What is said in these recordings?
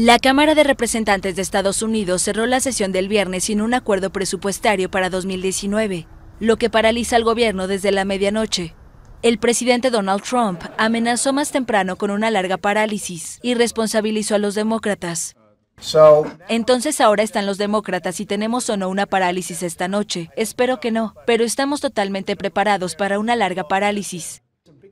La Cámara de Representantes de Estados Unidos cerró la sesión del viernes sin un acuerdo presupuestario para 2019, lo que paraliza al gobierno desde la medianoche. El presidente Donald Trump amenazó más temprano con una larga parálisis y responsabilizó a los demócratas. Entonces ahora están los demócratas y tenemos o no una parálisis esta noche. Espero que no, pero estamos totalmente preparados para una larga parálisis.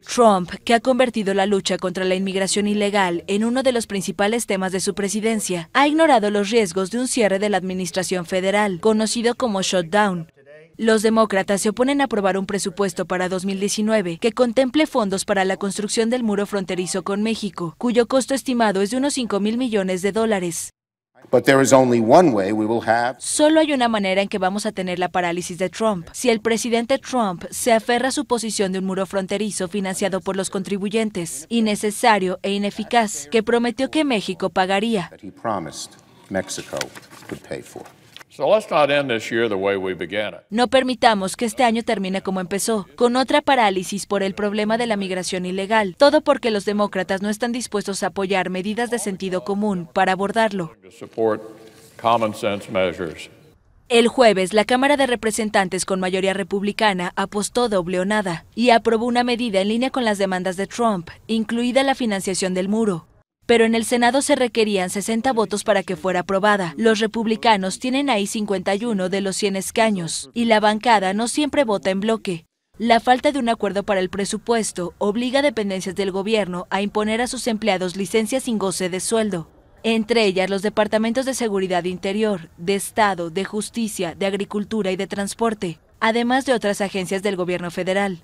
Trump, que ha convertido la lucha contra la inmigración ilegal en uno de los principales temas de su presidencia, ha ignorado los riesgos de un cierre de la administración federal, conocido como shutdown, los demócratas se oponen a aprobar un presupuesto para 2019 que contemple fondos para la construcción del muro fronterizo con México, cuyo costo estimado es de unos 5 mil millones de dólares. Solo hay una manera en que vamos a tener la parálisis de Trump. Si el presidente Trump se aferra a su posición de un muro fronterizo financiado por los contribuyentes, innecesario e ineficaz, que prometió que México pagaría. No permitamos que este año termine como empezó, con otra parálisis por el problema de la migración ilegal, todo porque los demócratas no están dispuestos a apoyar medidas de sentido común para abordarlo. El jueves, la Cámara de Representantes con mayoría republicana apostó doble o nada y aprobó una medida en línea con las demandas de Trump, incluida la financiación del muro pero en el Senado se requerían 60 votos para que fuera aprobada. Los republicanos tienen ahí 51 de los 100 escaños, y la bancada no siempre vota en bloque. La falta de un acuerdo para el presupuesto obliga a dependencias del gobierno a imponer a sus empleados licencias sin goce de sueldo, entre ellas los departamentos de Seguridad Interior, de Estado, de Justicia, de Agricultura y de Transporte, además de otras agencias del gobierno federal.